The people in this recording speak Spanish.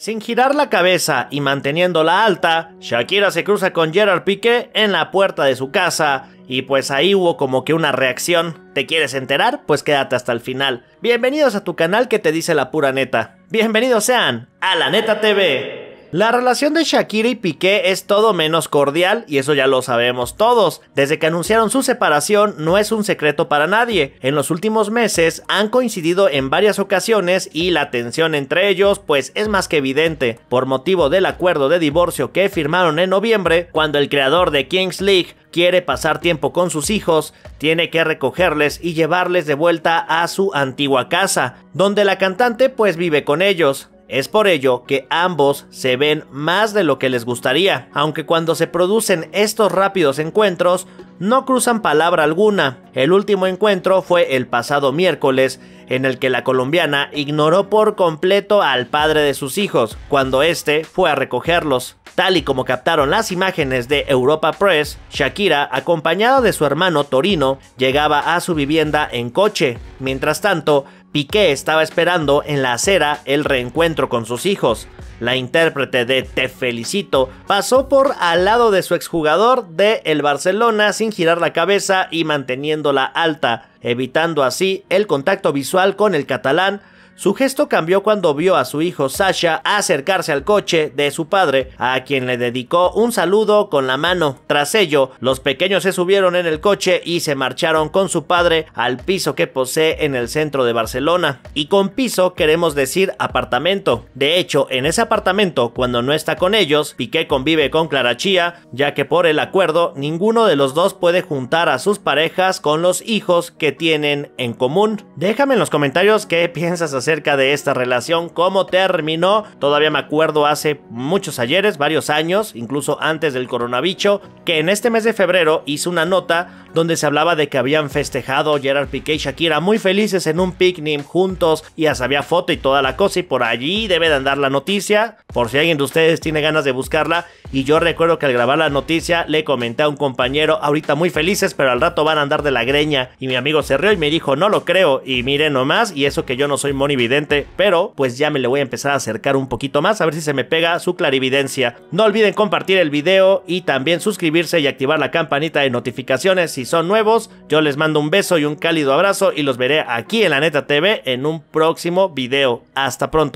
Sin girar la cabeza y manteniéndola alta, Shakira se cruza con Gerard Piqué en la puerta de su casa y pues ahí hubo como que una reacción. ¿Te quieres enterar? Pues quédate hasta el final. Bienvenidos a tu canal que te dice la pura neta. Bienvenidos sean a La Neta TV. La relación de Shakira y Piqué es todo menos cordial y eso ya lo sabemos todos. Desde que anunciaron su separación no es un secreto para nadie. En los últimos meses han coincidido en varias ocasiones y la tensión entre ellos pues es más que evidente. Por motivo del acuerdo de divorcio que firmaron en noviembre, cuando el creador de Kings League quiere pasar tiempo con sus hijos, tiene que recogerles y llevarles de vuelta a su antigua casa, donde la cantante pues vive con ellos. Es por ello que ambos se ven más de lo que les gustaría, aunque cuando se producen estos rápidos encuentros no cruzan palabra alguna. El último encuentro fue el pasado miércoles, en el que la colombiana ignoró por completo al padre de sus hijos, cuando éste fue a recogerlos. Tal y como captaron las imágenes de Europa Press, Shakira, acompañada de su hermano Torino, llegaba a su vivienda en coche. Mientras tanto, Piqué estaba esperando en la acera el reencuentro con sus hijos. La intérprete de Te felicito pasó por al lado de su exjugador de el Barcelona sin girar la cabeza y manteniéndola alta, evitando así el contacto visual con el catalán su gesto cambió cuando vio a su hijo Sasha acercarse al coche de su padre, a quien le dedicó un saludo con la mano. Tras ello, los pequeños se subieron en el coche y se marcharon con su padre al piso que posee en el centro de Barcelona. Y con piso queremos decir apartamento. De hecho, en ese apartamento, cuando no está con ellos, Piqué convive con Clarachía, ya que por el acuerdo ninguno de los dos puede juntar a sus parejas con los hijos que tienen en común. Déjame en los comentarios qué piensas hacer acerca de esta relación, cómo terminó. Todavía me acuerdo hace muchos ayeres, varios años, incluso antes del coronavirus, que en este mes de febrero hice una nota donde se hablaba de que habían festejado Gerard Piqué y Shakira muy felices en un picnic juntos y hasta había foto y toda la cosa y por allí debe de andar la noticia, por si alguien de ustedes tiene ganas de buscarla y yo recuerdo que al grabar la noticia le comenté a un compañero, ahorita muy felices pero al rato van a andar de la greña y mi amigo se rió y me dijo no lo creo y mire nomás y eso que yo no soy Moni evidente pero pues ya me le voy a empezar a acercar un poquito más a ver si se me pega su clarividencia. No olviden compartir el video y también suscribirse y activar la campanita de notificaciones si son nuevos. Yo les mando un beso y un cálido abrazo y los veré aquí en la Neta TV en un próximo video. Hasta pronto.